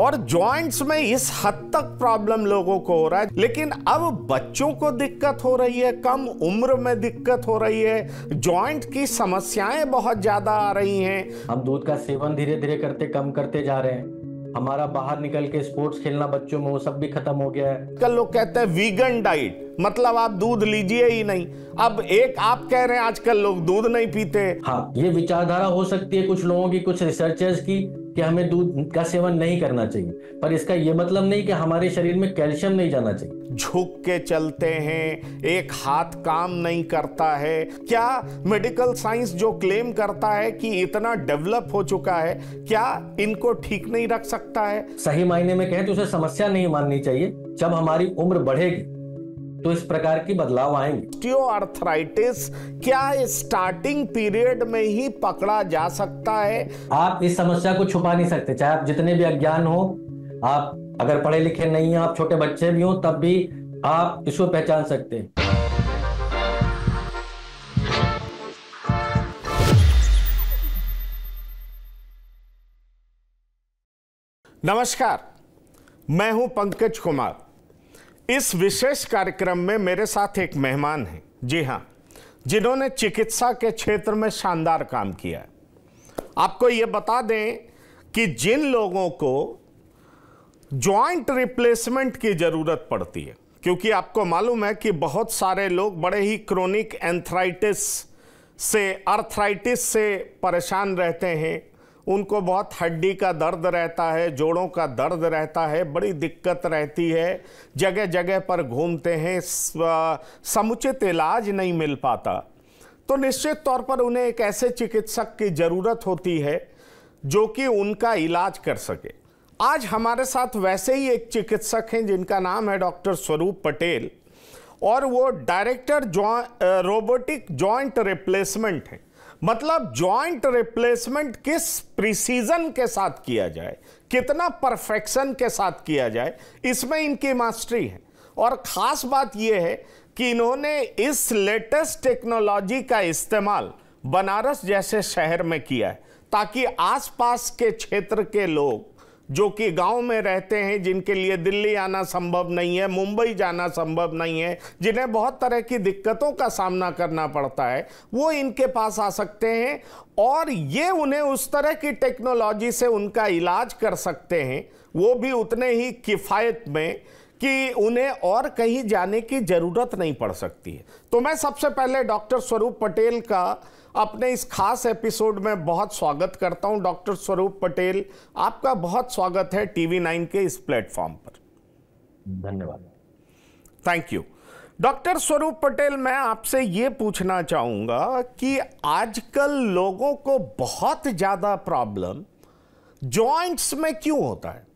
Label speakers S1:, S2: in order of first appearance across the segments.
S1: और जॉइंट्स में इस हद तक प्रॉब्लम लोगों को हो रहा है लेकिन अब बच्चों को दिक्कत हो रही है कम उम्र में दिक्कत हो रही है जॉइंट की समस्याएं बहुत ज्यादा आ रही हैं
S2: हम दूध का सेवन धीरे धीरे करते कम करते जा रहे हैं हमारा
S1: बाहर निकल के स्पोर्ट्स खेलना बच्चों में वो सब भी खत्म हो गया है कल लोग कहते हैं वीगन डाइट मतलब आप दूध लीजिए ही नहीं अब एक आप कह रहे हैं आजकल लोग दूध नहीं पीते हाँ
S2: ये विचारधारा हो सकती है कुछ लोगों की कुछ रिसर्चर्स की कि हमें दूध का सेवन नहीं करना
S1: चाहिए पर इसका यह मतलब नहीं कि हमारे शरीर में कैल्शियम नहीं जाना चाहिए झुक के चलते हैं एक हाथ काम नहीं करता है क्या मेडिकल साइंस जो क्लेम करता है कि इतना डेवलप हो चुका है क्या इनको ठीक नहीं रख सकता है
S2: सही मायने में कहें तो उसे समस्या नहीं माननी चाहिए जब हमारी उम्र बढ़ेगी तो इस
S1: प्रकार की बदलाव आएंगे ऑस्टियोआर्थराइटिस क्या स्टार्टिंग पीरियड में ही पकड़ा जा सकता है आप इस समस्या को छुपा नहीं सकते चाहे आप जितने भी अज्ञान हो
S2: आप अगर पढ़े लिखे नहीं हो आप छोटे बच्चे भी हो तब भी आप इसको पहचान सकते हैं
S1: नमस्कार मैं हूं पंकज कुमार इस विशेष कार्यक्रम में मेरे साथ एक मेहमान हैं जी हाँ जिन्होंने चिकित्सा के क्षेत्र में शानदार काम किया है आपको ये बता दें कि जिन लोगों को जॉइंट रिप्लेसमेंट की ज़रूरत पड़ती है क्योंकि आपको मालूम है कि बहुत सारे लोग बड़े ही क्रोनिक एंथ्राइटिस से अर्थराइटिस से परेशान रहते हैं उनको बहुत हड्डी का दर्द रहता है जोड़ों का दर्द रहता है बड़ी दिक्कत रहती है जगह जगह पर घूमते हैं समुचित इलाज नहीं मिल पाता तो निश्चित तौर पर उन्हें एक ऐसे चिकित्सक की ज़रूरत होती है जो कि उनका इलाज कर सके आज हमारे साथ वैसे ही एक चिकित्सक हैं जिनका नाम है डॉक्टर स्वरूप पटेल और वो डायरेक्टर जॉ रोबोटिक जॉइंट रिप्लेसमेंट हैं मतलब जॉइंट रिप्लेसमेंट किस प्रिसीजन के साथ किया जाए कितना परफेक्शन के साथ किया जाए इसमें इनकी मास्टरी है और ख़ास बात यह है कि इन्होंने इस लेटेस्ट टेक्नोलॉजी का इस्तेमाल बनारस जैसे शहर में किया है ताकि आसपास के क्षेत्र के लोग जो कि गांव में रहते हैं जिनके लिए दिल्ली आना संभव नहीं है मुंबई जाना संभव नहीं है जिन्हें बहुत तरह की दिक्कतों का सामना करना पड़ता है वो इनके पास आ सकते हैं और ये उन्हें उस तरह की टेक्नोलॉजी से उनका इलाज कर सकते हैं वो भी उतने ही किफ़ायत में कि उन्हें और कहीं जाने की ज़रूरत नहीं पड़ सकती है तो मैं सबसे पहले डॉक्टर स्वरूप पटेल का अपने इस खास एपिसोड में बहुत स्वागत करता हूं डॉक्टर स्वरूप पटेल आपका बहुत स्वागत है टीवी नाइन के इस प्लेटफॉर्म पर धन्यवाद थैंक यू डॉक्टर स्वरूप पटेल मैं आपसे ये पूछना चाहूँगा कि आजकल लोगों को बहुत ज़्यादा प्रॉब्लम जॉइंट्स में क्यों होता है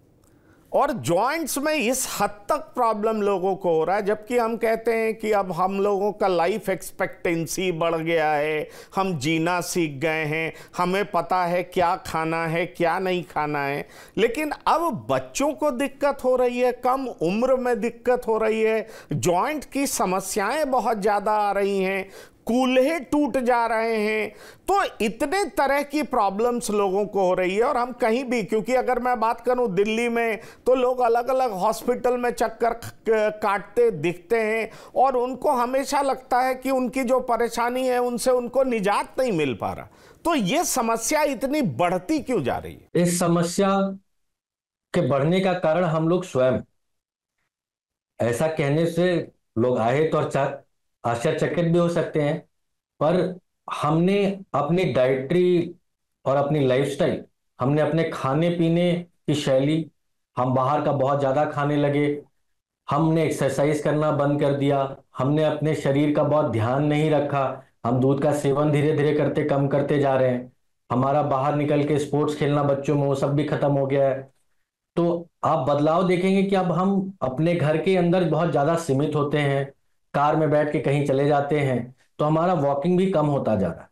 S1: और जॉइंट्स में इस हद तक प्रॉब्लम लोगों को हो रहा है जबकि हम कहते हैं कि अब हम लोगों का लाइफ एक्सपेक्टेंसी बढ़ गया है हम जीना सीख गए हैं हमें पता है क्या खाना है क्या नहीं खाना है लेकिन अब बच्चों को दिक्कत हो रही है कम उम्र में दिक्कत हो रही है जॉइंट की समस्याएं बहुत ज़्यादा आ रही हैं कूल्हे टूट जा रहे हैं तो इतने तरह की प्रॉब्लम्स लोगों को हो रही है और हम कहीं भी क्योंकि अगर मैं बात करूं दिल्ली में तो लोग अलग अलग हॉस्पिटल में चक्कर काटते दिखते हैं और उनको हमेशा लगता है कि उनकी जो परेशानी है उनसे उनको निजात नहीं मिल पा रहा तो ये समस्या इतनी बढ़ती क्यों जा रही है इस समस्या के
S2: बढ़ने का कारण हम लोग स्वयं ऐसा कहने से लोग आए तो आश्चर्यचकित भी हो सकते हैं पर हमने अपनी डाइट्री और अपनी लाइफस्टाइल हमने अपने खाने पीने की शैली हम बाहर का बहुत ज़्यादा खाने लगे हमने एक्सरसाइज करना बंद कर दिया हमने अपने शरीर का बहुत ध्यान नहीं रखा हम दूध का सेवन धीरे धीरे करते कम करते जा रहे हैं हमारा बाहर निकल के स्पोर्ट्स खेलना बच्चों में वो सब भी खत्म हो गया है तो आप बदलाव देखेंगे कि अब हम अपने घर के अंदर बहुत ज़्यादा सीमित होते हैं कार में बैठ के कहीं चले जाते हैं तो हमारा वॉकिंग भी कम होता जा रहा है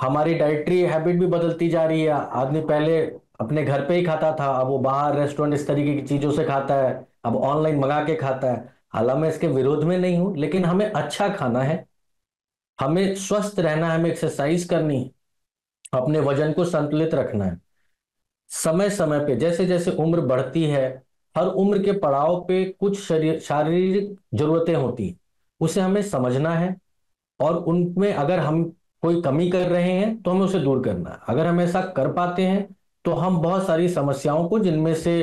S2: हमारी डाइटरी हैबिट भी बदलती जा रही है आदमी पहले अपने घर पे ही खाता था अब वो बाहर रेस्टोरेंट इस तरीके की चीज़ों से खाता है अब ऑनलाइन मंगा के खाता है हालांकि मैं इसके विरोध में नहीं हूं लेकिन हमें अच्छा खाना है हमें स्वस्थ रहना है हमें एक्सरसाइज करनी है अपने वजन को संतुलित रखना है समय समय पे जैसे जैसे उम्र बढ़ती है हर उम्र के पड़ाव पे कुछ शारीरिक जरूरतें होती हैं उसे हमें समझना है और उनमें अगर हम कोई कमी कर रहे हैं तो हमें उसे दूर करना है अगर हम ऐसा कर पाते हैं तो हम बहुत सारी समस्याओं को जिनमें से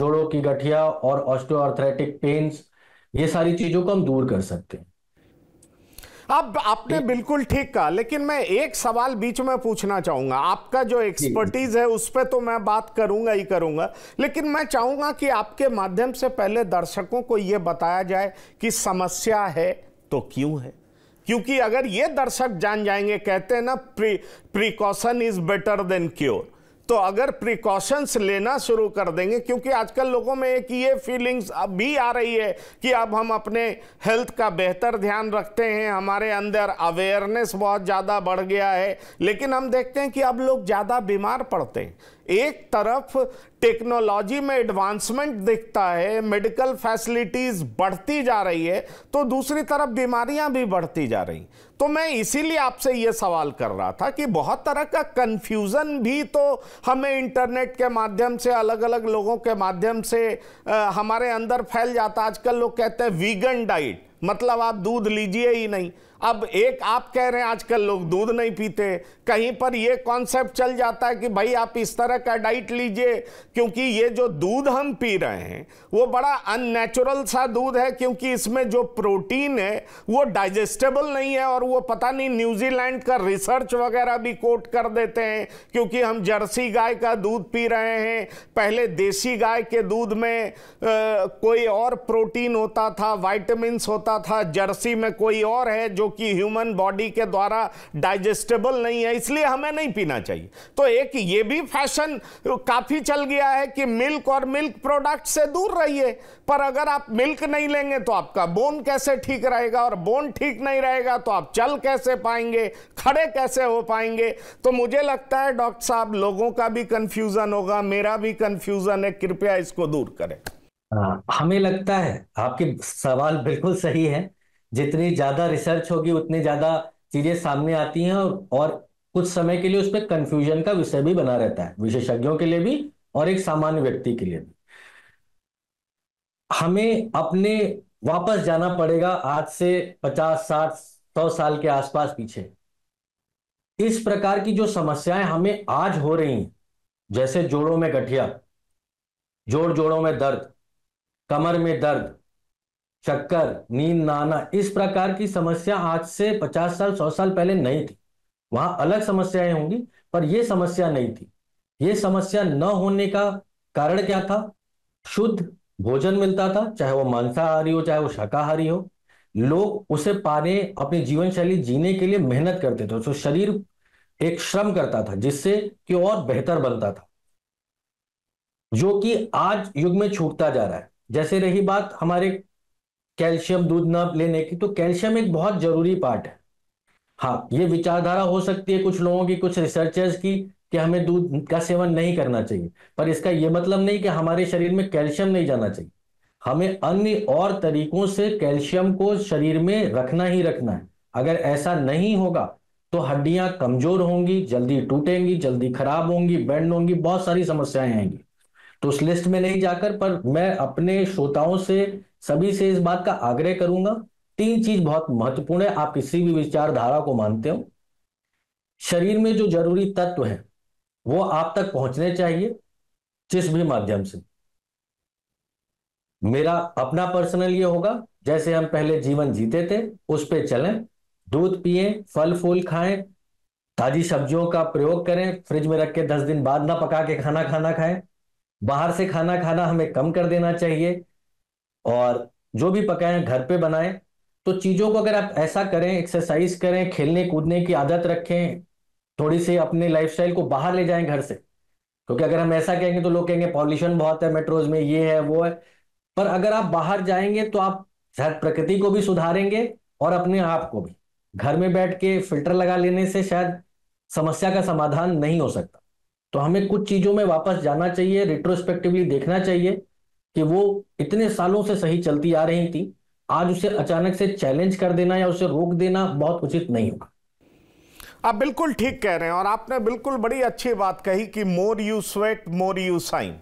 S2: जोड़ों की गठिया और ऑस्टोआर्थराइटिक पेन्स ये सारी चीजों को हम दूर कर सकते हैं
S1: अब आपने बिल्कुल ठीक कहा लेकिन मैं एक सवाल बीच में पूछना चाहूंगा आपका जो एक्सपर्टीज है उस पर तो मैं बात करूंगा ही करूंगा लेकिन मैं चाहूंगा कि आपके माध्यम से पहले दर्शकों को यह बताया जाए कि समस्या है तो क्यों है क्योंकि अगर ये दर्शक जान जाएंगे कहते हैं ना precaution is better than cure तो अगर प्रिकॉशंस लेना शुरू कर देंगे क्योंकि आजकल लोगों में एक ये फीलिंग्स अब भी आ रही है कि अब हम अपने हेल्थ का बेहतर ध्यान रखते हैं हमारे अंदर अवेयरनेस बहुत ज़्यादा बढ़ गया है लेकिन हम देखते हैं कि अब लोग ज़्यादा बीमार पड़ते हैं एक तरफ टेक्नोलॉजी में एडवांसमेंट दिखता है मेडिकल फैसिलिटीज बढ़ती जा रही है तो दूसरी तरफ बीमारियां भी बढ़ती जा रही तो मैं इसीलिए आपसे ये सवाल कर रहा था कि बहुत तरह का कन्फ्यूज़न भी तो हमें इंटरनेट के माध्यम से अलग अलग लोगों के माध्यम से आ, हमारे अंदर फैल जाता आजकल लोग कहते हैं वीगन डाइट मतलब आप दूध लीजिए ही नहीं अब एक आप कह रहे हैं आजकल लोग दूध नहीं पीते कहीं पर यह कॉन्सेप्ट चल जाता है कि भाई आप इस तरह का डाइट लीजिए क्योंकि ये जो दूध हम पी रहे हैं वो बड़ा अननेचुरल सा दूध है क्योंकि इसमें जो प्रोटीन है वो डाइजेस्टेबल नहीं है और वो पता नहीं न्यूजीलैंड का रिसर्च वगैरह भी कोट कर देते हैं क्योंकि हम जर्सी गाय का दूध पी रहे हैं पहले देसी गाय के दूध में आ, कोई और प्रोटीन होता था वाइटमिन होता था जर्सी में कोई और है जो क्योंकि ह्यूमन बॉडी के द्वारा डाइजेस्टेबल नहीं है इसलिए हमें नहीं पीना चाहिए तो एक ये भी फैशन काफ़ी चल गया है कि मिल्क और मिल्क प्रोडक्ट से दूर रहिए पर अगर आप मिल्क नहीं लेंगे तो आपका बोन कैसे ठीक रहेगा और बोन ठीक नहीं रहेगा तो आप चल कैसे पाएंगे खड़े कैसे हो पाएंगे तो मुझे लगता है डॉक्टर साहब लोगों का भी कंफ्यूजन होगा मेरा भी कंफ्यूजन है कृपया इसको दूर करें
S2: हाँ, हमें लगता है आपके सवाल बिल्कुल सही है जितनी ज्यादा रिसर्च होगी उतनी ज्यादा चीजें सामने आती हैं और, और कुछ समय के लिए उस पर कंफ्यूजन का विषय भी बना रहता है विशेषज्ञों के लिए भी और एक सामान्य व्यक्ति के लिए भी हमें अपने वापस जाना पड़ेगा आज से पचास साठ सौ साल के आसपास पीछे इस प्रकार की जो समस्याएं हमें आज हो रही हैं जैसे जोड़ों में गठिया जोड़ जोड़ों में दर्द कमर में दर्द चक्कर नींद ना आना इस प्रकार की समस्या आज से 50 साल 100 साल पहले नहीं थी वहां अलग समस्याएं होंगी पर यह समस्या नहीं थी ये समस्या न होने का कारण क्या था शुद्ध भोजन मिलता था चाहे वो मांसाहारी हो चाहे वो शाकाहारी हो लोग उसे पाने अपनी जीवन शैली जीने के लिए मेहनत करते थे तो शरीर एक श्रम करता था जिससे कि और बेहतर बनता था जो कि आज युग में छूटता जा रहा है जैसे रही बात हमारे कैल्शियम दूध ना लेने की तो कैल्शियम एक बहुत जरूरी पार्ट है हाँ ये विचारधारा हो सकती है कुछ लोगों की कुछ रिसर्चर्स की कि हमें दूध का सेवन नहीं करना चाहिए पर इसका यह मतलब नहीं कि हमारे शरीर में कैल्शियम नहीं जाना चाहिए हमें अन्य और तरीकों से कैल्शियम को शरीर में रखना ही रखना है अगर ऐसा नहीं होगा तो हड्डियां कमजोर होंगी जल्दी टूटेंगी जल्दी खराब होंगी बैंड होंगी बहुत सारी समस्याएं आएंगी तो उस लिस्ट में नहीं जाकर पर मैं अपने श्रोताओं से सभी से इस बात का आग्रह करूंगा तीन चीज बहुत महत्वपूर्ण है आप किसी भी विचारधारा को मानते हो शरीर में जो जरूरी तत्व है वो आप तक पहुंचने चाहिए जिस भी माध्यम से मेरा अपना पर्सनल ये होगा जैसे हम पहले जीवन जीते थे उस पर चलें दूध पिए फल फूल खाएं ताजी सब्जियों का प्रयोग करें फ्रिज में रख के दस दिन बाद ना पका के खाना खाना खाएं बाहर से खाना खाना हमें कम कर देना चाहिए और जो भी पकाएं घर पे बनाएं तो चीज़ों को अगर आप ऐसा करें एक्सरसाइज करें खेलने कूदने की आदत रखें थोड़ी सी अपने लाइफस्टाइल को बाहर ले जाएं घर से क्योंकि अगर हम ऐसा कहेंगे तो लोग कहेंगे पॉल्यूशन बहुत है मेट्रोज में ये है वो है पर अगर आप बाहर जाएंगे तो आप शायद प्रकृति को भी सुधारेंगे और अपने आप को भी घर में बैठ के फिल्टर लगा लेने से शायद समस्या का समाधान नहीं हो सकता तो हमें कुछ चीज़ों में वापस जाना चाहिए रिट्रोस्पेक्टिवली देखना चाहिए कि वो इतने सालों से सही चलती आ रही थी आज उसे अचानक से चैलेंज
S1: कर देना या उसे रोक देना बहुत उचित नहीं होगा आप बिल्कुल ठीक कह रहे हैं और आपने बिल्कुल बड़ी अच्छी बात कही कि more you sweat more you shine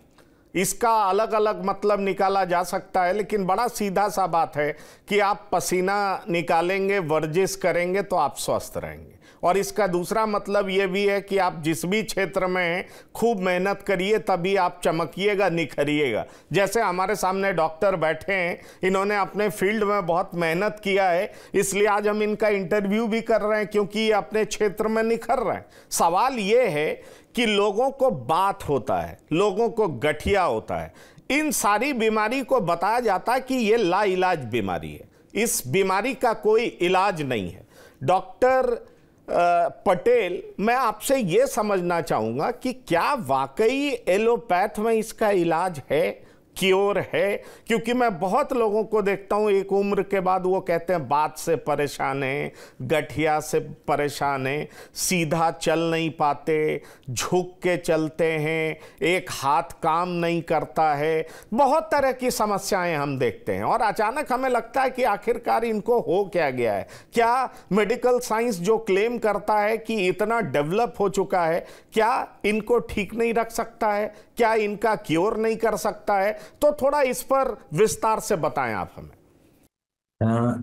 S1: इसका अलग अलग मतलब निकाला जा सकता है लेकिन बड़ा सीधा सा बात है कि आप पसीना निकालेंगे वर्जिश करेंगे तो आप स्वस्थ रहेंगे और इसका दूसरा मतलब ये भी है कि आप जिस भी क्षेत्र में खूब मेहनत करिए तभी आप चमकिएगा निखरिएगा जैसे हमारे सामने डॉक्टर बैठे हैं इन्होंने अपने फील्ड में बहुत मेहनत किया है इसलिए आज हम इनका इंटरव्यू भी कर रहे हैं क्योंकि ये अपने क्षेत्र में निखर रहे हैं सवाल ये है कि लोगों को बात होता है लोगों को गठिया होता है इन सारी बीमारी को बताया जाता है कि ये लाइलाज बीमारी है इस बीमारी का कोई इलाज नहीं है डॉक्टर पटेल मैं आपसे ये समझना चाहूँगा कि क्या वाकई एलोपैथ में इसका इलाज है की ओर है क्योंकि मैं बहुत लोगों को देखता हूँ एक उम्र के बाद वो कहते हैं बात से परेशान हैं गठिया से परेशान हैं सीधा चल नहीं पाते झुक के चलते हैं एक हाथ काम नहीं करता है बहुत तरह की समस्याएं हम देखते हैं और अचानक हमें लगता है कि आखिरकार इनको हो क्या गया है क्या मेडिकल साइंस जो क्लेम करता है कि इतना डेवलप हो चुका है क्या इनको ठीक नहीं रख सकता है क्या इनका क्योर नहीं कर सकता है तो थोड़ा इस पर विस्तार से बताएं आप
S2: हमें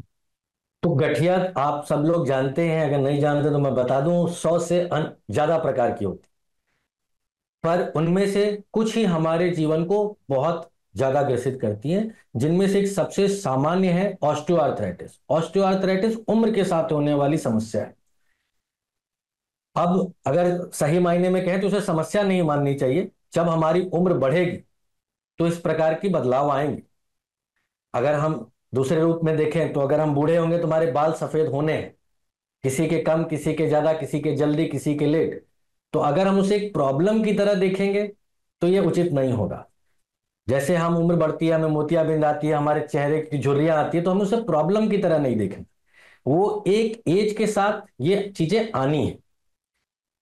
S2: तो गठिया आप सब लोग जानते हैं अगर नहीं जानते तो मैं बता दूं सौ से ज्यादा प्रकार की होती पर उनमें से कुछ ही हमारे जीवन को बहुत ज्यादा ग्रसित करती है जिनमें से एक सबसे सामान्य है ऑस्टियोआर्थराइटिस ऑस्टियोआर्थराइटिस उम्र के साथ होने वाली समस्या है अब अगर सही मायने में कहें तो उसे समस्या नहीं माननी चाहिए जब हमारी उम्र बढ़ेगी तो इस प्रकार की बदलाव आएंगे अगर हम दूसरे रूप में देखें तो अगर हम बूढ़े होंगे तो हमारे बाल सफेद होने हैं किसी के कम किसी के ज्यादा किसी के जल्दी किसी के लेट तो अगर हम उसे एक प्रॉब्लम की तरह देखेंगे तो ये उचित नहीं होगा जैसे हम उम्र बढ़ती है हमें मोतिया बिंद आती है हमारे चेहरे की झुर्रियां आती है तो हम उसे प्रॉब्लम की तरह नहीं देखेंगे वो एक एज के साथ ये चीजें आनी है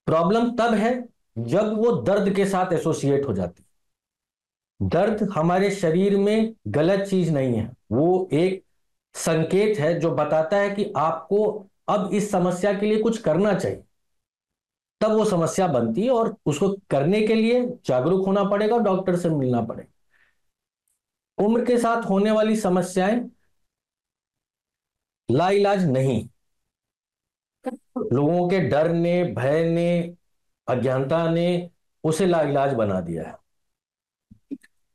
S2: प्रॉब्लम तब है जब वो दर्द के साथ एसोसिएट हो जाती है दर्द हमारे शरीर में गलत चीज नहीं है वो एक संकेत है जो बताता है कि आपको अब इस समस्या के लिए कुछ करना चाहिए तब वो समस्या बनती है और उसको करने के लिए जागरूक होना पड़ेगा डॉक्टर से मिलना पड़ेगा उम्र के साथ होने वाली समस्याएं लाइलाज नहीं लोगों के डर ने भय ने अज्ञानता ने उसे लाइलाज बना दिया है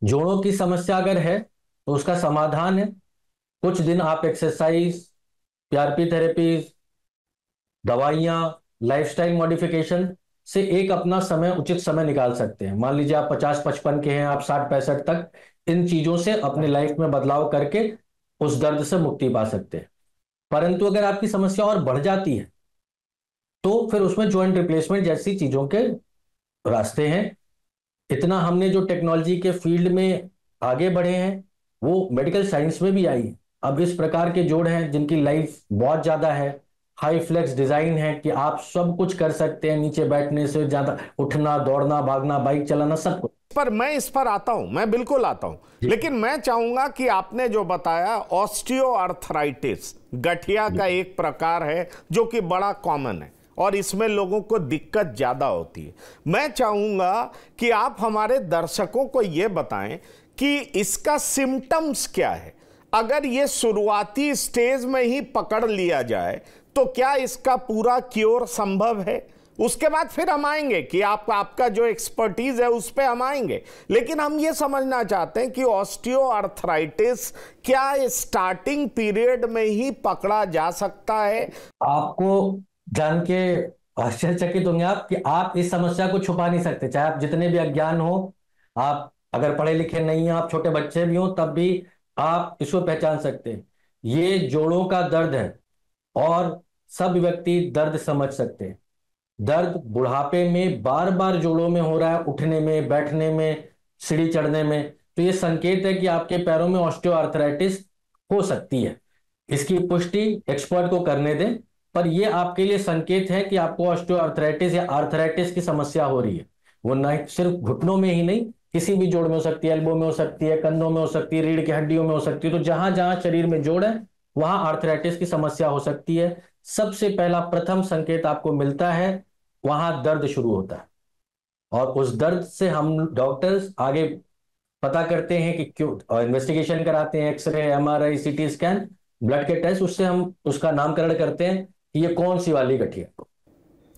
S2: जोड़ों की समस्या अगर है तो उसका समाधान है कुछ दिन आप एक्सरसाइज पीआरपी थेरेपी दवाइयां लाइफस्टाइल मॉडिफिकेशन से एक अपना समय उचित समय निकाल सकते हैं मान लीजिए आप पचास पचपन के हैं आप साठ पैंसठ तक इन चीजों से अपने लाइफ में बदलाव करके उस दर्द से मुक्ति पा सकते हैं परंतु अगर आपकी समस्या और बढ़ जाती है तो फिर उसमें ज्वाइंट रिप्लेसमेंट जैसी चीजों के रास्ते हैं इतना हमने जो टेक्नोलॉजी के फील्ड में आगे बढ़े हैं वो मेडिकल साइंस में भी आई अब इस प्रकार के जोड़ हैं जिनकी लाइफ बहुत ज्यादा है हाई फ्लेक्स डिजाइन है कि आप सब कुछ कर सकते हैं नीचे बैठने
S1: से ज्यादा उठना दौड़ना भागना बाइक चलाना सब कुछ पर मैं इस पर आता हूं मैं बिल्कुल आता हूं लेकिन मैं चाहूंगा कि आपने जो बताया ऑस्टियो गठिया का एक प्रकार है जो कि बड़ा कॉमन है और इसमें लोगों को दिक्कत ज़्यादा होती है मैं चाहूँगा कि आप हमारे दर्शकों को ये बताएं कि इसका सिम्टम्स क्या है अगर ये शुरुआती स्टेज में ही पकड़ लिया जाए तो क्या इसका पूरा क्योर संभव है उसके बाद फिर हम आएंगे कि आप आपका जो एक्सपर्टीज है उस पर हम आएंगे लेकिन हम ये समझना चाहते हैं कि ऑस्टियोआर्थराइटिस क्या स्टार्टिंग पीरियड में ही पकड़ा जा सकता है आपको
S2: जान के आश्चर्यचकित होंगे आप कि आप इस समस्या को छुपा नहीं सकते चाहे आप जितने भी अज्ञान हो आप अगर पढ़े लिखे नहीं हो आप छोटे बच्चे भी हो तब भी आप इसको पहचान सकते हैं ये जोड़ों का दर्द है और सब व्यक्ति दर्द समझ सकते हैं दर्द बुढ़ापे में बार बार जोड़ों में हो रहा है उठने में बैठने में सीढ़ी चढ़ने में तो ये संकेत है कि आपके पैरों में ऑस्टियोआर्थराइटिस हो सकती है इसकी पुष्टि एक्सपर्ट को करने दें पर ये आपके लिए संकेत है कि आपको ऑस्टोआर्थराइटिस या आर्थराइटिस की समस्या हो रही है वो न सिर्फ घुटनों में ही नहीं किसी भी जोड़ में हो सकती है एल्बो में हो सकती है कंधों में हो सकती है रीढ़ की हड्डियों में हो सकती है तो जहां जहां शरीर में जोड़ है वहां आर्थराइटिस की समस्या हो सकती है सबसे पहला प्रथम संकेत आपको मिलता है वहां दर्द शुरू होता है और उस दर्द से हम डॉक्टर्स आगे पता करते हैं कि क्यों और इन्वेस्टिगेशन कराते हैं x ray MRI T scan blood के टेस्ट उससे हम
S1: उसका नामकरण करते हैं ये कौन सी वाली गठिया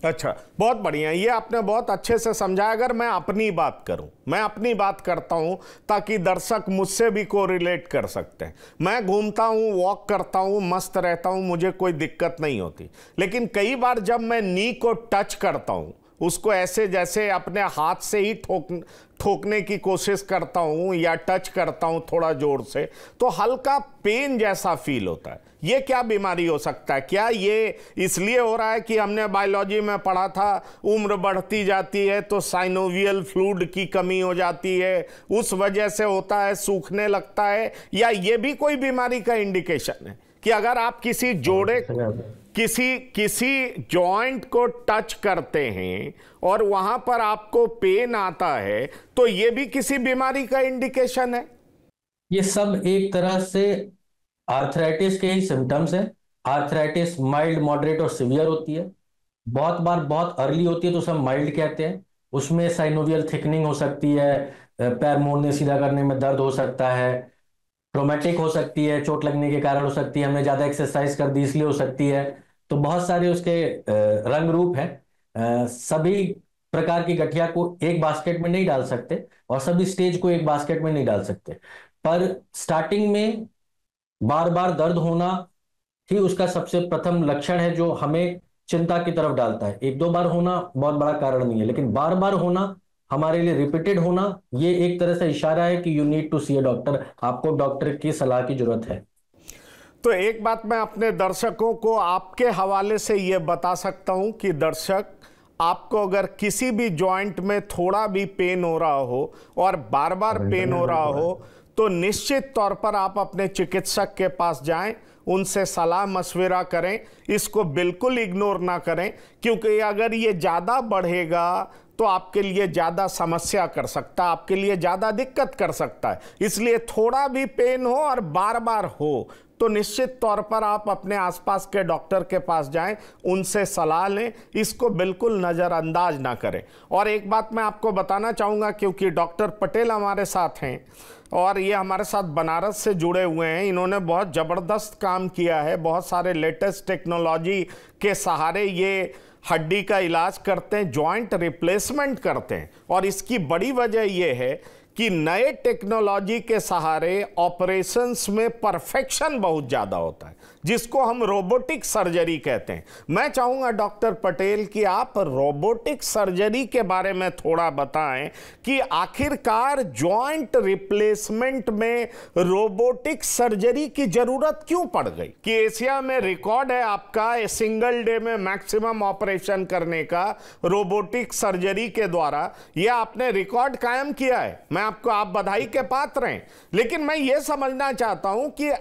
S1: अच्छा बहुत बढ़िया ये आपने बहुत अच्छे से समझाया अगर मैं अपनी बात करूं मैं अपनी बात करता हूं ताकि दर्शक मुझसे भी को रिलेट कर सकते हैं मैं घूमता हूं वॉक करता हूं मस्त रहता हूं मुझे कोई दिक्कत नहीं होती लेकिन कई बार जब मैं नी को टच करता हूं उसको ऐसे जैसे अपने हाथ से ही ठोक ठोकने की कोशिश करता हूँ या टच करता हूँ थोड़ा जोर से तो हल्का पेन जैसा फील होता है ये क्या बीमारी हो सकता है क्या ये इसलिए हो रहा है कि हमने बायोलॉजी में पढ़ा था उम्र बढ़ती जाती है तो साइनोवियल फ्लूड की कमी हो जाती है उस वजह से होता है सूखने लगता है या ये भी कोई बीमारी का इंडिकेशन है कि अगर आप किसी जोड़े हाँ, किसी किसी जॉइंट को टच करते हैं और वहां पर आपको पेन आता है तो ये भी किसी बीमारी का इंडिकेशन है
S2: ये सब एक तरह से आर्थराइटिस के ही सिम्टम्स हैं आर्थराइटिस माइल्ड मॉडरेट और सिवियर होती है बहुत बार बहुत अर्ली होती है तो सब माइल्ड कहते हैं उसमें साइनोवियल थिकनिंग हो सकती है पैर मोड़ने सीधा करने में दर्द हो सकता है ट्रोमेटिक हो सकती है चोट लगने के कारण हो सकती है हमने ज़्यादा एक्सरसाइज कर दी इसलिए हो सकती है तो बहुत सारे उसके रंग रूप हैं सभी प्रकार की गठिया को एक बास्केट में नहीं डाल सकते और सभी स्टेज को एक बास्केट में नहीं डाल सकते पर स्टार्टिंग में बार बार दर्द होना ही उसका सबसे प्रथम लक्षण है जो हमें चिंता की तरफ डालता है एक दो बार होना बहुत बड़ा कारण नहीं है लेकिन बार बार होना हमारे लिए रिपीटेड होना ये एक तरह से इशारा है कि you need to see a doctor आपको डॉक्टर की सलाह की जरूरत है
S1: तो एक बात मैं अपने दर्शकों को आपके हवाले से ये बता सकता हूँ कि दर्शक आपको अगर किसी भी जॉइंट में थोड़ा भी पेन हो रहा हो और बार बार पेन हो रहा हो तो निश्चित तौर पर आप अपने चिकित्सक के पास जाएं उनसे सलाह मशविरा करें इसको बिल्कुल इग्नोर ना करें क्योंकि अगर ये ज़्यादा बढ़ेगा तो आपके लिए ज़्यादा समस्या कर सकता है आपके लिए ज़्यादा दिक्कत कर सकता है इसलिए थोड़ा भी पेन हो और बार बार हो तो निश्चित तौर पर आप अपने आसपास के डॉक्टर के पास जाएं उनसे सलाह लें इसको बिल्कुल नज़रअंदाज ना करें और एक बात मैं आपको बताना चाहूँगा क्योंकि डॉक्टर पटेल हमारे साथ हैं और ये हमारे साथ बनारस से जुड़े हुए हैं इन्होंने बहुत ज़बरदस्त काम किया है बहुत सारे लेटेस्ट टेक्नोलॉजी के सहारे ये हड्डी का इलाज करते हैं जॉइंट रिप्लेसमेंट करते हैं और इसकी बड़ी वजह ये है कि नए टेक्नोलॉजी के सहारे ऑपरेशंस में परफेक्शन बहुत ज़्यादा होता है जिसको हम रोबोटिक सर्जरी कहते हैं मैं चाहूंगा डॉक्टर पटेल कि आप रोबोटिक सर्जरी के बारे में थोड़ा बताएं कि आखिरकार जॉइंट रिप्लेसमेंट में रोबोटिक सर्जरी की ज़रूरत क्यों पड़ गई कि एशिया में रिकॉर्ड है आपका सिंगल डे में मैक्सिमम ऑपरेशन करने का रोबोटिक सर्जरी के द्वारा यह आपने रिकॉर्ड कायम किया है मैं आपको आप बधाई के पात्र हैं लेकिन मैं ये समझना चाहता हूं कि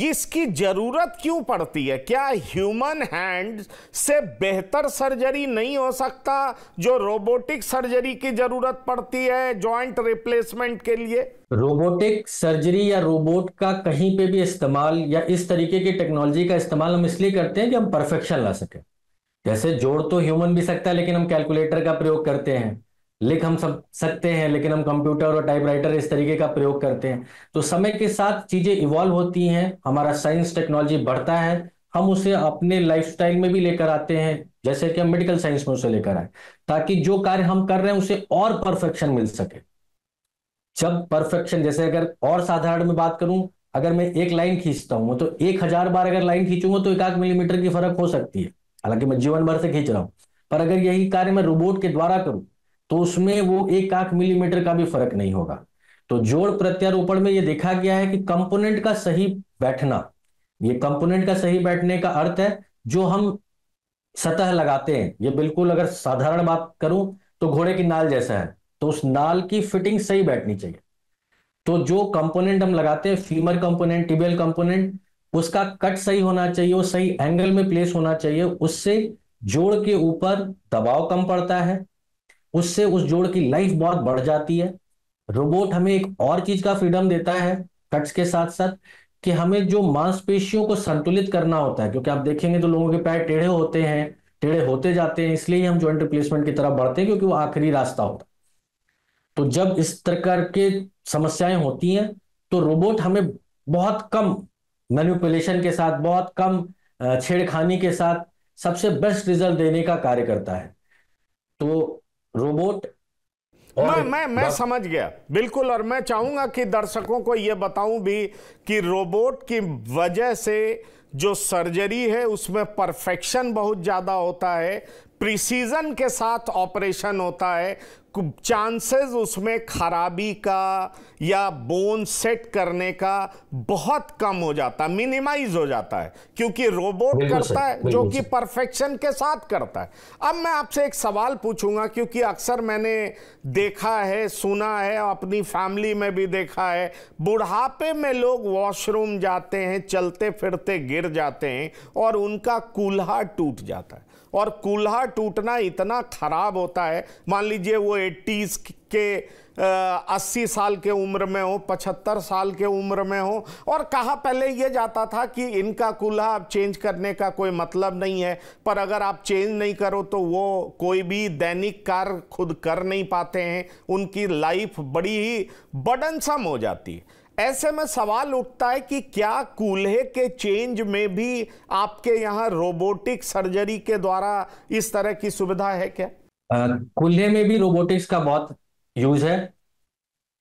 S1: इसकी जरूरत क्यों पड़ती है क्या ह्यूमन हैंड से बेहतर सर्जरी नहीं हो सकता जो रोबोटिक सर्जरी की जरूरत पड़ती है जॉइंट रिप्लेसमेंट के लिए
S2: रोबोटिक सर्जरी या रोबोट का कहीं पे भी इस्तेमाल या इस तरीके की टेक्नोलॉजी का इस्तेमाल हम इसलिए करते हैं कि हम परफेक्शन ला सके जैसे जोड़ तो ह्यूमन भी सकता है लेकिन हम कैलकुलेटर का प्रयोग करते हैं लिख हम सब सकते हैं लेकिन हम कंप्यूटर और टाइपराइटर इस तरीके का प्रयोग करते हैं तो समय के साथ चीजें इवॉल्व होती हैं हमारा साइंस टेक्नोलॉजी बढ़ता है हम उसे अपने लाइफस्टाइल में भी लेकर आते हैं जैसे कि हम मेडिकल साइंस में उसे लेकर आए ताकि जो कार्य हम कर रहे हैं उसे और परफेक्शन मिल सके जब परफेक्शन जैसे अगर और साधारण में बात करूं अगर मैं एक लाइन खींचता हूं तो एक हजार बार अगर लाइन खींचूंगा तो एक आध मिलीमीटर की फर्क हो सकती है हालांकि मैं जीवन भर से खींच रहा हूं पर अगर यही कार्य मैं रोबोट के द्वारा करूं तो उसमें वो एक आठ मिलीमीटर का भी फर्क नहीं होगा तो जोड़ प्रत्यारोपण में ये देखा गया है कि कंपोनेंट का सही बैठना ये कंपोनेंट का सही बैठने का अर्थ है जो हम सतह लगाते हैं ये बिल्कुल अगर साधारण बात करूं तो घोड़े की नाल जैसा है तो उस नाल की फिटिंग सही बैठनी चाहिए तो जो कंपोनेंट हम लगाते हैं फीमर कंपोनेंट टिबियल कंपोनेंट उसका कट सही होना चाहिए वो सही एंगल में प्लेस होना चाहिए उससे जोड़ के ऊपर दबाव कम पड़ता है उससे उस जोड़ की लाइफ बहुत बढ़ जाती है रोबोट हमें एक और चीज का फ्रीडम देता है कट्स के साथ साथ कि हमें जो मांसपेशियों को संतुलित करना होता है क्योंकि आप देखेंगे तो लोगों के पैर टेढ़े होते हैं टेढ़े होते जाते हैं इसलिए हम ज्वाइंट रिप्लेसमेंट की तरफ बढ़ते हैं क्योंकि वो आखिरी रास्ता होता है तो जब इस प्रकार के समस्याएं होती हैं तो रोबोट हमें बहुत कम मैन्युपुलेशन के साथ बहुत कम छेड़खानी के साथ सबसे बेस्ट रिजल्ट देने का कार्य करता है तो
S1: रोबोट मैं मैं मैं समझ गया बिल्कुल और मैं चाहूंगा कि दर्शकों को यह बताऊं भी कि रोबोट की वजह से जो सर्जरी है उसमें परफेक्शन बहुत ज़्यादा होता है प्रिसीजन के साथ ऑपरेशन होता है चांसेस उसमें खराबी का या बोन सेट करने का बहुत कम हो जाता है मिनिमाइज हो जाता है क्योंकि रोबोट करता है जो कि परफेक्शन के साथ करता है अब मैं आपसे एक सवाल पूछूंगा क्योंकि अक्सर मैंने देखा है सुना है अपनी फैमिली में भी देखा है बुढ़ापे में लोग वॉशरूम जाते हैं चलते फिरते गिर जाते हैं और उनका कूल्हा टूट जाता है और कूल्हा टूटना इतना खराब होता है मान लीजिए वो एट्टीज़ के अस्सी साल के उम्र में हो पचहत्तर साल के उम्र में हो और कहा पहले ये जाता था कि इनका कूल्हा अब चेंज करने का कोई मतलब नहीं है पर अगर आप चेंज नहीं करो तो वो कोई भी दैनिक कार्य खुद कर नहीं पाते हैं उनकी लाइफ बड़ी ही बडनसम हो जाती है ऐसे में सवाल उठता है कि क्या कूल्हे के चेंज में भी आपके यहाँ रोबोटिक सर्जरी के द्वारा इस तरह की सुविधा है क्या
S2: कूल्हे में भी रोबोटिक्स का बहुत यूज है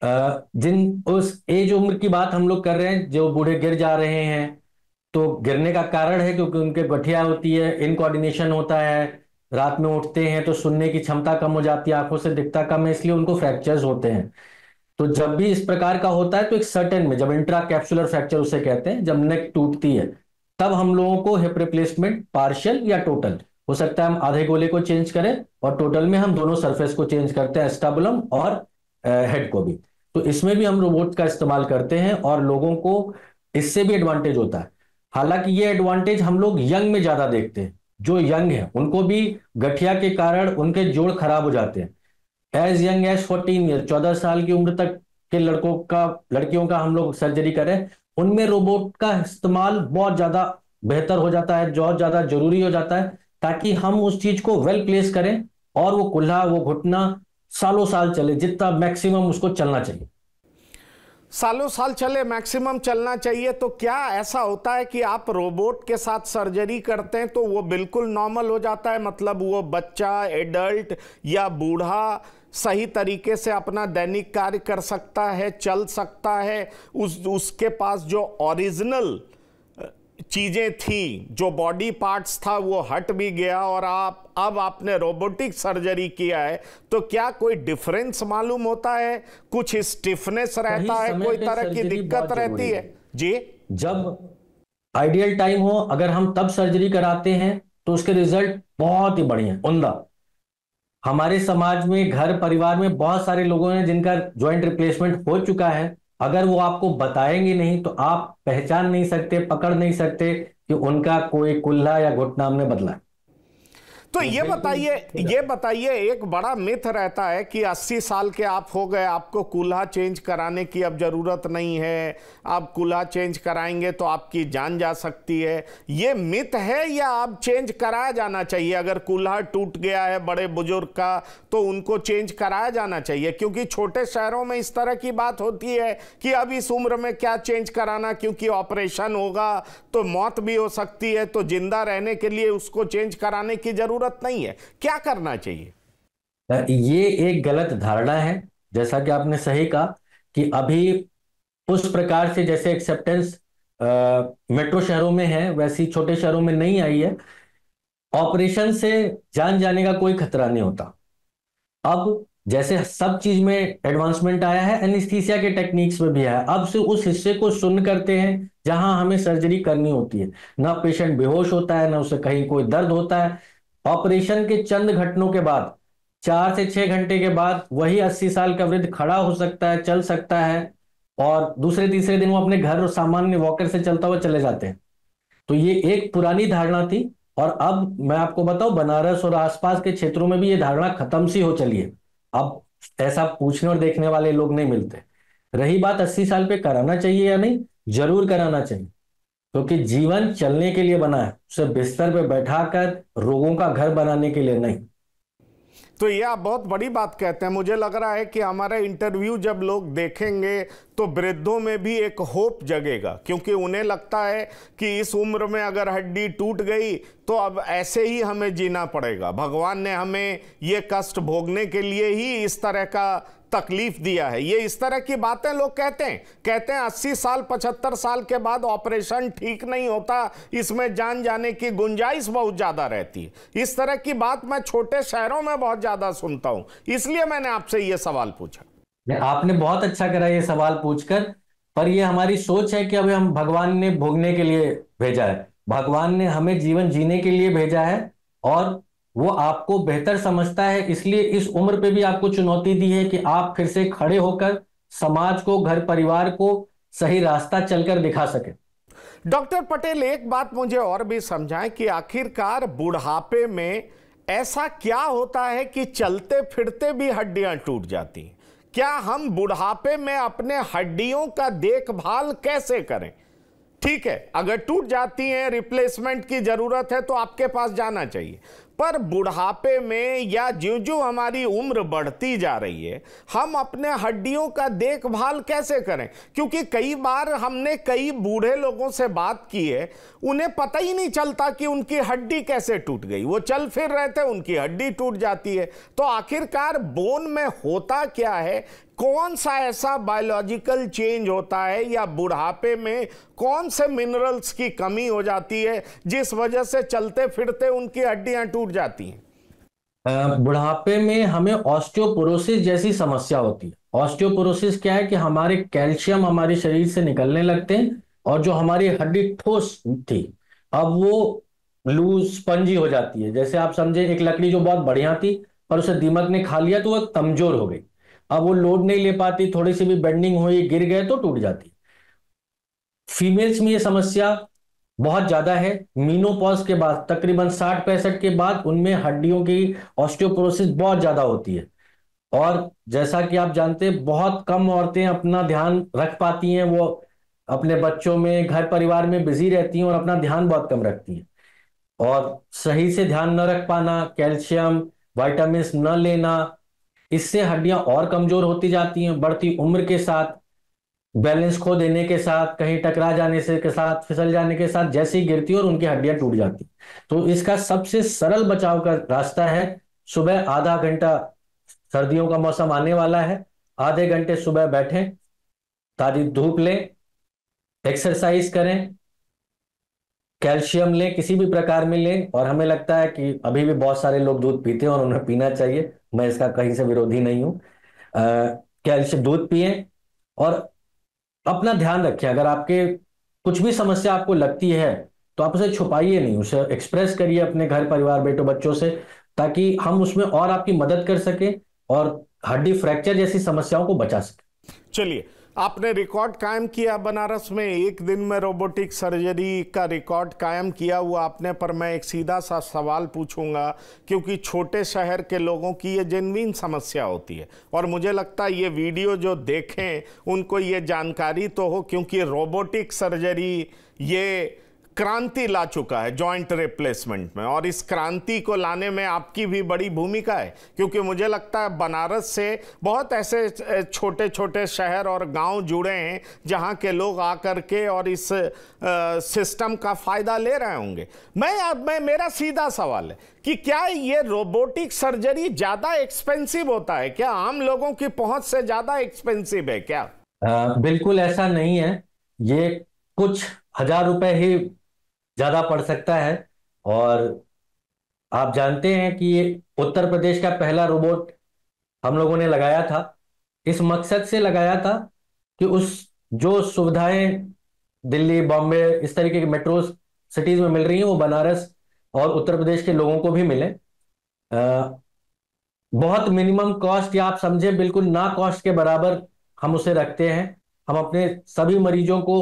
S2: आ, जिन उस एज उम्र की बात हम लोग कर रहे हैं जो बूढ़े गिर जा रहे हैं तो गिरने का कारण है क्योंकि उनके गठिया होती है इनकोऑर्डिनेशन होता है रात में उठते हैं तो सुनने की क्षमता कम हो जाती है आंखों से दिखता कम है इसलिए उनको फ्रैक्चर्स होते हैं तो जब भी इस प्रकार का होता है तो एक सर्टेन में जब इंट्रा कैप्सुलर फ्रैक्चर उसे कहते हैं जब नेक टूटती है तब हम लोगों को हिप रिप्लेसमेंट पार्शियल या टोटल हो सकता है हम आधे गोले को चेंज करें और टोटल में हम दोनों सरफेस को चेंज करते हैं एस्टाबुलम और हेड को भी तो इसमें भी हम रोबोट का इस्तेमाल करते हैं और लोगों को इससे भी एडवांटेज होता है हालांकि ये एडवांटेज हम लोग यंग में ज्यादा देखते हैं जो यंग है उनको भी गठिया के कारण उनके जोड़ खराब हो जाते हैं age young age fourteen year चौदह साल की उम्र तक के लड़कों का लड़कियों का हम लोग सर्जरी करें उनमें रोबोट का इस्तेमाल बहुत ज्यादा बेहतर हो जाता है बहुत ज्यादा जरूरी हो जाता है ताकि हम उस चीज को वेल प्लेस करें और वो कुल्हा वो घुटना सालों साल चले जितना मैक्सिमम उसको चलना चाहिए
S1: सालों साल चले मैक्सिमम चलना चाहिए तो क्या ऐसा होता है कि आप रोबोट के साथ सर्जरी करते हैं तो वो बिल्कुल नॉर्मल हो जाता है मतलब वो बच्चा एडल्ट या बूढ़ा सही तरीके से अपना दैनिक कार्य कर सकता है चल सकता है उस उसके पास जो ओरिजिनल चीज़ें थी जो बॉडी पार्ट्स था वो हट भी गया और आप अब आपने रोबोटिक सर्जरी किया है तो क्या कोई डिफरेंस मालूम होता है कुछ स्टिफनेस रहता है कोई तरह की दिक्कत रहती है
S2: जी जब आइडियल टाइम हो अगर हम तब सर्जरी कराते हैं तो उसके रिजल्ट बहुत ही बढ़िया उमदा हमारे समाज में घर परिवार में बहुत सारे लोगों ने जिनका ज्वाइंट रिप्लेसमेंट हो चुका है अगर वो आपको बताएंगे नहीं तो आप पहचान नहीं सकते पकड़ नहीं सकते कि उनका कोई कुल्ला या घुटना हमने बदला है
S1: तो, तो ये तो बताइए ये बताइए एक बड़ा मिथ रहता है कि 80 साल के आप हो गए आपको कूल्हा चेंज कराने की अब ज़रूरत नहीं है आप कूल्हा चेंज कराएंगे तो आपकी जान जा सकती है ये मिथ है या आप चेंज कराया जाना चाहिए अगर कूल्हा टूट गया है बड़े बुजुर्ग का तो उनको चेंज कराया जाना चाहिए क्योंकि छोटे शहरों में इस तरह की बात होती है कि अब इस उम्र में क्या चेंज कराना क्योंकि ऑपरेशन होगा तो मौत भी हो सकती है तो जिंदा रहने के लिए उसको चेंज कराने की ज़रूरत जरूरत नहीं है क्या करना चाहिए
S2: ये एक गलत धारणा है जैसा कि आपने सही कहा कि अभी उस प्रकार से जैसे एक्सेप्टेंस मेट्रो शहरों में है वैसी छोटे शहरों में नहीं आई है ऑपरेशन से जान जाने का कोई खतरा नहीं होता अब जैसे सब चीज में एडवांसमेंट आया है एनिस्थीसिया के टेक्निक्स में भी आया अब से उस हिस्से को सुन करते हैं जहां हमें सर्जरी करनी होती है ना पेशेंट बेहोश होता है ना उसे कहीं कोई दर्द होता है ऑपरेशन के चंद घटनों के बाद चार से छह घंटे के बाद वही अस्सी साल का वृद्ध खड़ा हो सकता है चल सकता है और दूसरे तीसरे दिन वो अपने घर और सामान्य वॉकर से चलता हुआ चले जाते हैं तो ये एक पुरानी धारणा थी और अब मैं आपको बताऊं बनारस और आसपास के क्षेत्रों में भी ये धारणा खत्म सी हो चली है अब ऐसा पूछने और देखने वाले लोग नहीं मिलते रही बात अस्सी साल पे कराना चाहिए या नहीं जरूर कराना चाहिए क्योंकि तो जीवन चलने के लिए बना है उसे बिस्तर पे बैठाकर रोगों का घर बनाने के लिए नहीं
S1: तो ये आप बहुत बड़ी बात कहते हैं मुझे लग रहा है कि हमारा इंटरव्यू जब लोग देखेंगे तो वृद्धों में भी एक होप जगेगा क्योंकि उन्हें लगता है कि इस उम्र में अगर हड्डी टूट गई तो अब ऐसे ही हमें जीना पड़ेगा भगवान ने हमें ये कष्ट भोगने के लिए ही इस तरह का तकलीफ दिया है ये इस तरह की बातें लोग कहते हैं कहते हैं 80 साल 75 साल के बाद ऑपरेशन ठीक नहीं होता इसमें जान जाने की गुंजाइश बहुत ज़्यादा रहती है इस तरह की बात मैं छोटे शहरों में बहुत ज़्यादा सुनता हूं इसलिए मैंने आपसे ये सवाल पूछा
S2: आपने बहुत अच्छा करा ये सवाल पूछकर पर यह हमारी सोच है कि अभी हम भगवान ने भोगने के लिए भेजा है भगवान ने हमें जीवन जीने के लिए भेजा है और वो आपको बेहतर समझता है इसलिए इस उम्र पे भी आपको चुनौती दी है कि आप फिर से खड़े होकर समाज को घर परिवार को सही रास्ता चलकर दिखा सके
S1: डॉक्टर पटेल एक बात मुझे और भी समझाएं कि आखिरकार बुढ़ापे में ऐसा क्या होता है कि चलते फिरते भी हड्डियां टूट जाती हैं क्या हम बुढ़ापे में अपने हड्डियों का देखभाल कैसे करें ठीक है अगर टूट जाती हैं रिप्लेसमेंट की जरूरत है तो आपके पास जाना चाहिए पर बुढ़ापे में या जो जो हमारी उम्र बढ़ती जा रही है हम अपने हड्डियों का देखभाल कैसे करें क्योंकि कई बार हमने कई बूढ़े लोगों से बात की है उन्हें पता ही नहीं चलता कि उनकी हड्डी कैसे टूट गई वो चल फिर रहे थे उनकी हड्डी टूट जाती है तो आखिरकार बोन में होता क्या है कौन सा ऐसा बायोलॉजिकल चेंज होता है या बुढ़ापे में कौन से मिनरल्स की कमी हो जाती है जिस वजह से चलते फिरते उनकी हड्डियां टूट जाती
S2: हैं बुढ़ापे में हमें ऑस्टियोपोरोसिस जैसी समस्या होती है ऑस्टियोपोरोसिस क्या है कि हमारे कैल्शियम हमारे शरीर से निकलने लगते हैं और जो हमारी हड्डी ठोस थी अब वो लूज स्पंजी हो जाती है जैसे आप समझे एक लकड़ी जो बहुत बढ़िया थी पर उसे दीमक ने खा लिया तो वह कमजोर हो गई अब वो लोड नहीं ले पाती थोड़ी सी भी बेंडिंग हुई गिर गए तो टूट जाती फीमेल्स में ये समस्या बहुत ज्यादा है मीनोपॉज के बाद तकरीबन साठ पैंसठ के बाद उनमें हड्डियों की ऑस्टियोपोरोसिस बहुत ज्यादा होती है और जैसा कि आप जानते हैं बहुत कम औरतें अपना ध्यान रख पाती हैं वो अपने बच्चों में घर परिवार में बिजी रहती हैं और अपना ध्यान बहुत कम रखती हैं और सही से ध्यान न रख पाना कैल्शियम वाइटामिन न लेना इससे हड्डियां और कमजोर होती जाती हैं बढ़ती उम्र के साथ बैलेंस खो देने के साथ कहीं टकरा जाने से के साथ फिसल जाने के साथ जैसे ही गिरती और उनकी हड्डियां टूट जाती तो इसका सबसे सरल बचाव का रास्ता है सुबह आधा घंटा सर्दियों का मौसम आने वाला है आधे घंटे सुबह बैठें ताजी धूप लें एक्सरसाइज करें कैल्शियम लें किसी भी प्रकार में लें और हमें लगता है कि अभी भी बहुत सारे लोग दूध पीते हैं और उन्हें पीना चाहिए मैं इसका कहीं से विरोधी नहीं हूं कैल्शियम दूध पिए और अपना ध्यान रखें अगर आपके कुछ भी समस्या आपको लगती है तो आप उसे छुपाइए नहीं उसे एक्सप्रेस करिए अपने घर परिवार बेटो बच्चों से ताकि हम उसमें और आपकी मदद कर सके और हड्डी फ्रैक्चर जैसी समस्याओं को बचा सके
S1: चलिए आपने रिकॉर्ड कायम किया बनारस में एक दिन में रोबोटिक सर्जरी का रिकॉर्ड कायम किया हुआ आपने पर मैं एक सीधा सा सवाल पूछूंगा क्योंकि छोटे शहर के लोगों की ये जेनविन समस्या होती है और मुझे लगता है ये वीडियो जो देखें उनको ये जानकारी तो हो क्योंकि रोबोटिक सर्जरी ये क्रांति ला चुका है जॉइंट रिप्लेसमेंट में और इस क्रांति को लाने में आपकी भी बड़ी भूमिका है क्योंकि मुझे लगता है बनारस से बहुत ऐसे छोटे छोटे शहर और गांव जुड़े हैं जहां के लोग आकर के और इस आ, सिस्टम का फ़ायदा ले रहे होंगे मैं अब मैं मेरा सीधा सवाल है कि क्या ये रोबोटिक सर्जरी ज़्यादा एक्सपेंसिव होता है क्या आम लोगों की पहुंच से ज़्यादा एक्सपेंसिव है क्या
S2: आ, बिल्कुल ऐसा नहीं है ये कुछ हजार रुपए ही ज़्यादा पड़ सकता है और आप जानते हैं कि उत्तर प्रदेश का पहला रोबोट हम लोगों ने लगाया था इस मकसद से लगाया था कि उस जो सुविधाएं दिल्ली बॉम्बे इस तरीके की मेट्रो सिटीज में मिल रही हैं वो बनारस और उत्तर प्रदेश के लोगों को भी मिले आ, बहुत मिनिमम कॉस्ट या आप समझे बिल्कुल ना कॉस्ट के बराबर हम उसे रखते हैं हम अपने सभी मरीजों को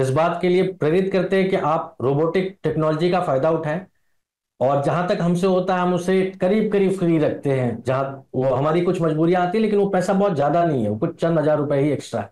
S2: इस बात के लिए प्रेरित करते हैं कि आप रोबोटिक टेक्नोलॉजी का फायदा उठाएं और जहां तक हमसे होता है हम उसे करीब करीब फ्री रखते हैं जहां वो हमारी कुछ मजबूरियां आती है लेकिन वो पैसा बहुत ज्यादा नहीं है वो कुछ चंद हजार रुपए ही एक्स्ट्रा है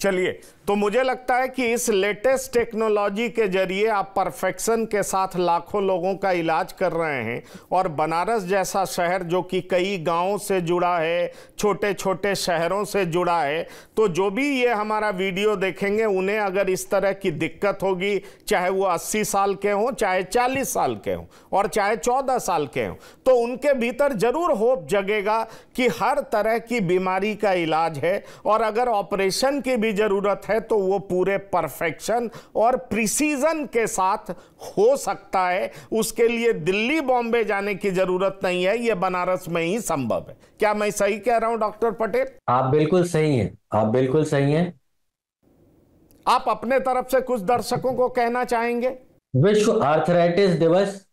S1: चलिए तो मुझे लगता है कि इस लेटेस्ट टेक्नोलॉजी के जरिए आप परफेक्शन के साथ लाखों लोगों का इलाज कर रहे हैं और बनारस जैसा शहर जो कि कई गांवों से जुड़ा है छोटे छोटे शहरों से जुड़ा है तो जो भी ये हमारा वीडियो देखेंगे उन्हें अगर इस तरह की दिक्कत होगी चाहे वो 80 साल के हों चाहे 40 साल के हों और चाहे 14 साल के हों तो उनके भीतर ज़रूर होप जगेगा कि हर तरह की बीमारी का इलाज है और अगर ऑपरेशन की भी ज़रूरत है है तो वो पूरे परफेक्शन और प्रिसीजन के साथ हो सकता है उसके लिए दिल्ली बॉम्बे जाने की जरूरत नहीं है ये बनारस में ही संभव है क्या मैं सही कह रहा हूं डॉक्टर पटेल आप
S2: बिल्कुल सही हैं आप बिल्कुल सही
S1: हैं आप अपने तरफ से कुछ दर्शकों को कहना चाहेंगे
S2: विश्व आर्थराइटिस दिवस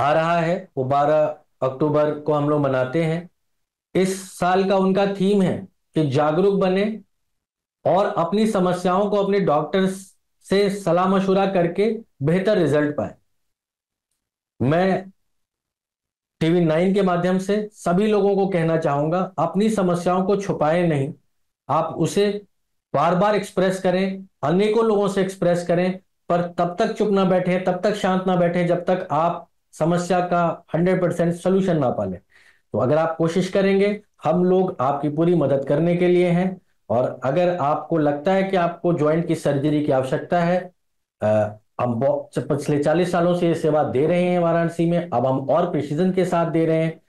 S2: आ रहा है वो बारह अक्टूबर को हम लोग मनाते हैं इस साल का उनका थीम है कि जागरूक बने और अपनी समस्याओं को अपने डॉक्टर से सलाह मशुरा करके बेहतर रिजल्ट पाए मैं टीवी नाइन के माध्यम से सभी लोगों को कहना चाहूंगा अपनी समस्याओं को छुपाए नहीं आप उसे बार बार एक्सप्रेस करें अनेकों लोगों से एक्सप्रेस करें पर तब तक चुप ना बैठे तब तक शांत ना बैठे जब तक आप समस्या का हंड्रेड परसेंट सोल्यूशन ना पा लें तो अगर आप कोशिश करेंगे हम लोग आपकी पूरी मदद करने के लिए हैं और अगर आपको लगता है कि आपको ज्वाइंट की सर्जरी की आवश्यकता है हम पिछले चालीस सालों से ये सेवा दे रहे हैं वाराणसी में अब हम और प्रिसीजन के साथ दे रहे
S1: हैं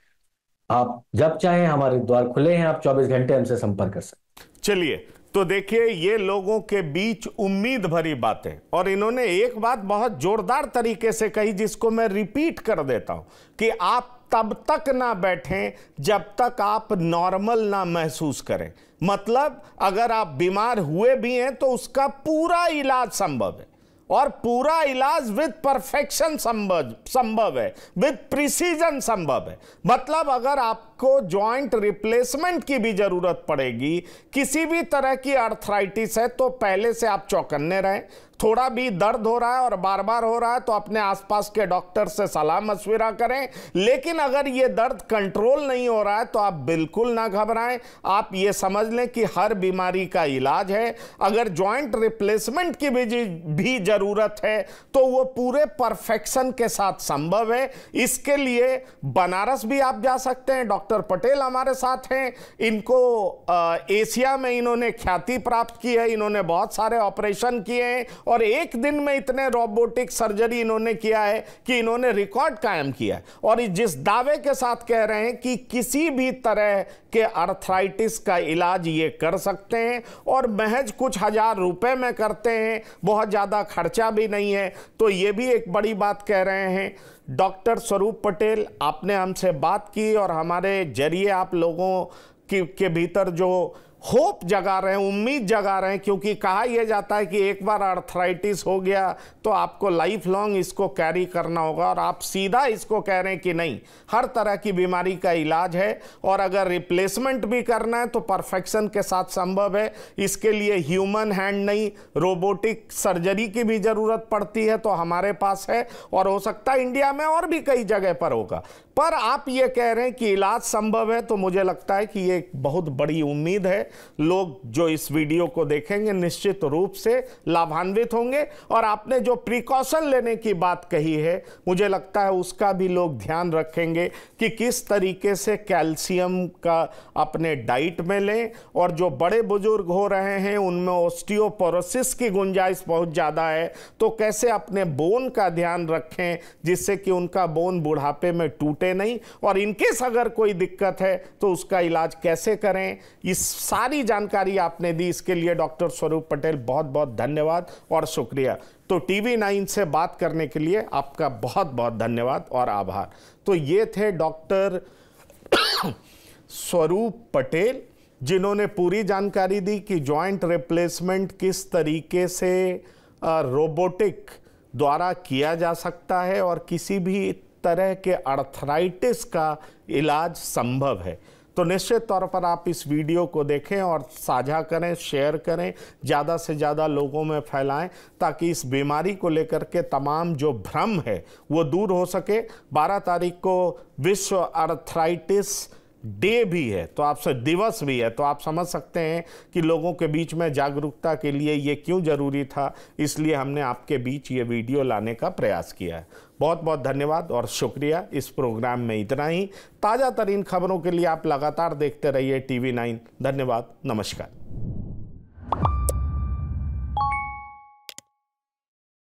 S1: आप जब चाहें हमारे द्वार खुले हैं आप 24 घंटे हमसे संपर्क कर सकते चलिए तो देखिए ये लोगों के बीच उम्मीद भरी बातें और इन्होंने एक बात बहुत जोरदार तरीके से कही जिसको मैं रिपीट कर देता हूं कि आप तब तक ना बैठें जब तक आप नॉर्मल ना महसूस करें मतलब अगर आप बीमार हुए भी हैं तो उसका पूरा इलाज संभव है और पूरा इलाज विद परफेक्शन संभव संभव है विद प्रिसीजन संभव है मतलब अगर आप आपको जॉइंट रिप्लेसमेंट की भी जरूरत पड़ेगी किसी भी तरह की अर्थराइटिस है तो पहले से आप चौकन्ने रहें थोड़ा भी दर्द हो रहा है और बार बार हो रहा है तो अपने आसपास के डॉक्टर से सलाह मशविरा करें लेकिन अगर ये दर्द कंट्रोल नहीं हो रहा है तो आप बिल्कुल ना घबराएं आप ये समझ लें कि हर बीमारी का इलाज है अगर जॉइंट रिप्लेसमेंट की भी, भी ज़रूरत है तो वो पूरे परफेक्शन के साथ संभव है इसके लिए बनारस भी आप जा सकते हैं डॉक्टर डॉक्टर पटेल हमारे साथ हैं इनको आ, एशिया में इन्होंने ख्याति प्राप्त की है इन्होंने बहुत सारे ऑपरेशन किए हैं और एक दिन में इतने रोबोटिक सर्जरी इन्होंने किया है कि इन्होंने रिकॉर्ड कायम किया है और जिस दावे के साथ कह रहे हैं कि किसी भी तरह के अर्थराइटिस का इलाज ये कर सकते हैं और महज कुछ हज़ार रुपए में करते हैं बहुत ज़्यादा खर्चा भी नहीं है तो ये भी एक बड़ी बात कह रहे हैं डॉक्टर स्वरूप पटेल आपने हमसे बात की और हमारे जरिए आप लोगों की के भीतर जो होप जगा रहे हैं उम्मीद जगा रहे हैं क्योंकि कहा यह जाता है कि एक बार अर्थराइटिस हो गया तो आपको लाइफ लॉन्ग इसको कैरी करना होगा और आप सीधा इसको कह रहे हैं कि नहीं हर तरह की बीमारी का इलाज है और अगर रिप्लेसमेंट भी करना है तो परफेक्शन के साथ संभव है इसके लिए ह्यूमन हैंड नहीं रोबोटिक सर्जरी की भी ज़रूरत पड़ती है तो हमारे पास है और हो सकता है इंडिया में और भी कई जगह पर होगा पर आप ये कह रहे हैं कि इलाज संभव है तो मुझे लगता है कि ये एक बहुत बड़ी उम्मीद है लोग जो इस वीडियो को देखेंगे निश्चित रूप से लाभान्वित होंगे और आपने जो प्रिकॉशन लेने की बात कही है मुझे लगता है उसका भी लोग ध्यान रखेंगे कि किस तरीके से कैल्शियम का अपने डाइट में लें और जो बड़े बुजुर्ग हो रहे हैं उनमें ओस्टियोपोरोसिस की गुंजाइश बहुत ज़्यादा है तो कैसे अपने बोन का ध्यान रखें जिससे कि उनका बोन बुढ़ापे में टूट सकते नहीं और इनकेस अगर कोई दिक्कत है तो उसका इलाज कैसे करें इस सारी जानकारी आपने दी इसके लिए डॉक्टर स्वरूप पटेल बहुत बहुत धन्यवाद और शुक्रिया तो टीवी नाइन से बात करने के लिए आपका बहुत बहुत धन्यवाद और आभार तो ये थे डॉक्टर स्वरूप पटेल जिन्होंने पूरी जानकारी दी कि जॉइंट रिप्लेसमेंट किस तरीके से रोबोटिक द्वारा किया जा सकता है और किसी भी तरह के अर्थराइटिस का इलाज संभव है तो निश्चित तौर पर आप इस वीडियो को देखें और साझा करें शेयर करें ज़्यादा से ज़्यादा लोगों में फैलाएं ताकि इस बीमारी को लेकर के तमाम जो भ्रम है वो दूर हो सके 12 तारीख को विश्व अर्थराइटिस डे भी है तो आपसे दिवस भी है तो आप समझ सकते हैं कि लोगों के बीच में जागरूकता के लिए ये क्यों ज़रूरी था इसलिए हमने आपके बीच ये वीडियो लाने का प्रयास किया है बहुत बहुत धन्यवाद और शुक्रिया इस प्रोग्राम में इतना ही ताज़ा तरीन खबरों के लिए आप लगातार देखते रहिए टीवी नाइन धन्यवाद नमस्कार